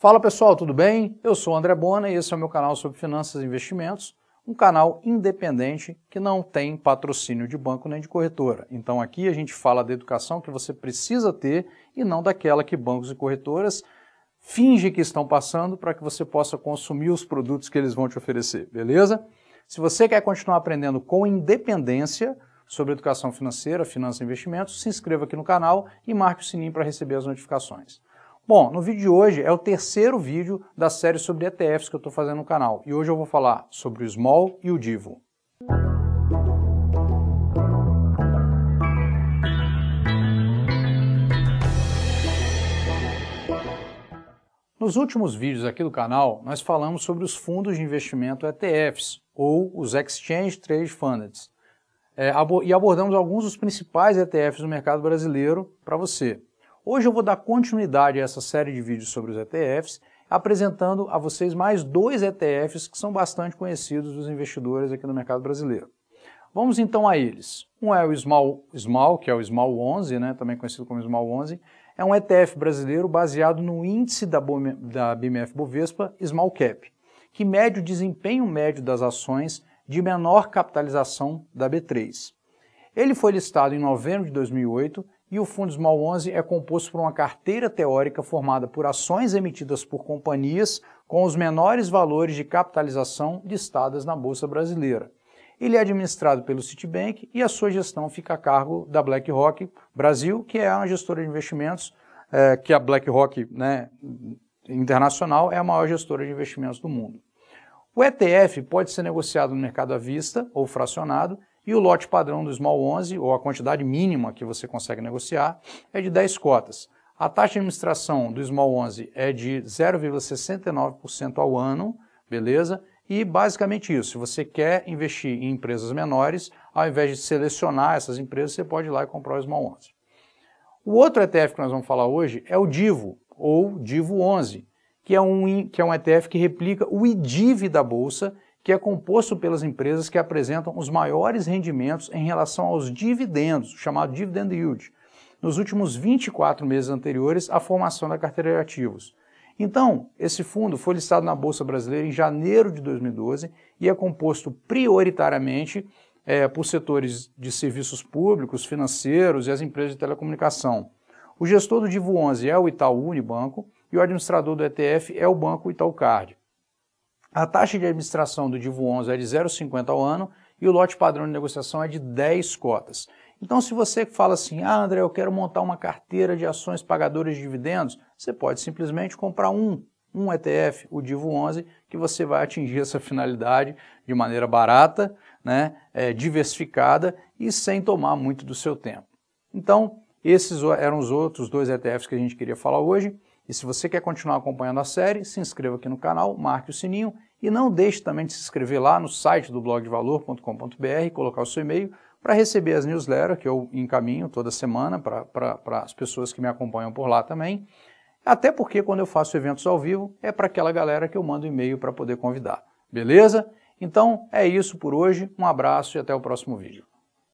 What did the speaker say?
Fala pessoal, tudo bem? Eu sou o André Bona e esse é o meu canal sobre finanças e investimentos, um canal independente que não tem patrocínio de banco nem de corretora. Então aqui a gente fala da educação que você precisa ter e não daquela que bancos e corretoras fingem que estão passando para que você possa consumir os produtos que eles vão te oferecer, beleza? Se você quer continuar aprendendo com independência sobre educação financeira, finanças e investimentos, se inscreva aqui no canal e marque o sininho para receber as notificações. Bom, no vídeo de hoje é o terceiro vídeo da série sobre ETFs que eu estou fazendo no canal e hoje eu vou falar sobre o Small e o Divo. Nos últimos vídeos aqui do canal, nós falamos sobre os fundos de investimento ETFs, ou os Exchange Trade Funds, é, e abordamos alguns dos principais ETFs do mercado brasileiro para você. Hoje eu vou dar continuidade a essa série de vídeos sobre os ETFs, apresentando a vocês mais dois ETFs que são bastante conhecidos dos investidores aqui no mercado brasileiro. Vamos então a eles. Um é o Small, Small que é o Small 11, né, também conhecido como Small 11, é um ETF brasileiro baseado no índice da, da BMF Bovespa Small Cap, que mede o desempenho médio das ações de menor capitalização da B3. Ele foi listado em novembro de 2008 e o Fundo Small 11 é composto por uma carteira teórica formada por ações emitidas por companhias com os menores valores de capitalização listadas na Bolsa Brasileira. Ele é administrado pelo Citibank e a sua gestão fica a cargo da BlackRock Brasil, que é uma gestora de investimentos, é, que a BlackRock né, internacional é a maior gestora de investimentos do mundo. O ETF pode ser negociado no mercado à vista ou fracionado e o lote padrão do Small 11, ou a quantidade mínima que você consegue negociar, é de 10 cotas. A taxa de administração do Small 11 é de 0,69% ao ano, beleza? E basicamente isso, se você quer investir em empresas menores, ao invés de selecionar essas empresas, você pode ir lá e comprar o Small 11. O outro ETF que nós vamos falar hoje é o DIVO, ou DIVO 11, que é um, que é um ETF que replica o IDIV da Bolsa que é composto pelas empresas que apresentam os maiores rendimentos em relação aos dividendos, chamado dividend yield, nos últimos 24 meses anteriores à formação da carteira de ativos. Então, esse fundo foi listado na Bolsa Brasileira em janeiro de 2012 e é composto prioritariamente é, por setores de serviços públicos, financeiros e as empresas de telecomunicação. O gestor do Divo 11 é o Itaú Unibanco e o administrador do ETF é o banco Itaú Card. A taxa de administração do Divo 11 é de 0,50 ao ano e o lote padrão de negociação é de 10 cotas. Então, se você fala assim, ah, André, eu quero montar uma carteira de ações pagadoras de dividendos, você pode simplesmente comprar um, um ETF, o Divo 11, que você vai atingir essa finalidade de maneira barata, né, é, diversificada e sem tomar muito do seu tempo. Então, esses eram os outros dois ETFs que a gente queria falar hoje. E se você quer continuar acompanhando a série, se inscreva aqui no canal, marque o sininho e não deixe também de se inscrever lá no site do blogdevalor.com.br e colocar o seu e-mail para receber as newsletters que eu encaminho toda semana para as pessoas que me acompanham por lá também. Até porque quando eu faço eventos ao vivo é para aquela galera que eu mando e-mail para poder convidar. Beleza? Então é isso por hoje. Um abraço e até o próximo vídeo.